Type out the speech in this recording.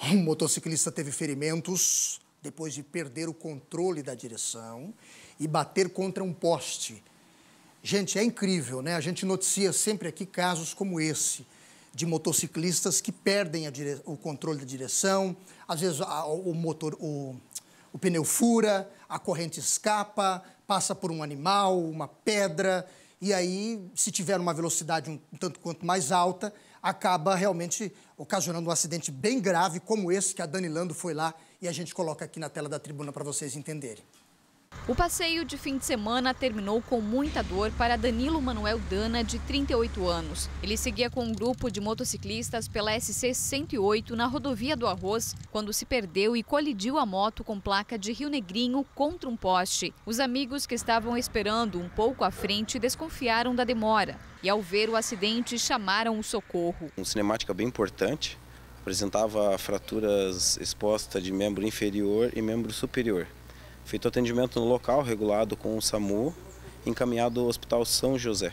Um motociclista teve ferimentos depois de perder o controle da direção e bater contra um poste. Gente, é incrível, né? A gente noticia sempre aqui casos como esse, de motociclistas que perdem dire... o controle da direção, às vezes a, o motor, o, o pneu fura, a corrente escapa, passa por um animal, uma pedra e aí, se tiver uma velocidade um tanto quanto mais alta, acaba realmente ocasionando um acidente bem grave como esse que a Dani Lando foi lá e a gente coloca aqui na tela da tribuna para vocês entenderem. O passeio de fim de semana terminou com muita dor para Danilo Manuel Dana, de 38 anos. Ele seguia com um grupo de motociclistas pela SC-108 na rodovia do Arroz, quando se perdeu e colidiu a moto com placa de Rio Negrinho contra um poste. Os amigos que estavam esperando um pouco à frente desconfiaram da demora e, ao ver o acidente, chamaram o socorro. Uma cinemática bem importante, apresentava fraturas expostas de membro inferior e membro superior. Feito atendimento no local, regulado com o SAMU, encaminhado ao Hospital São José.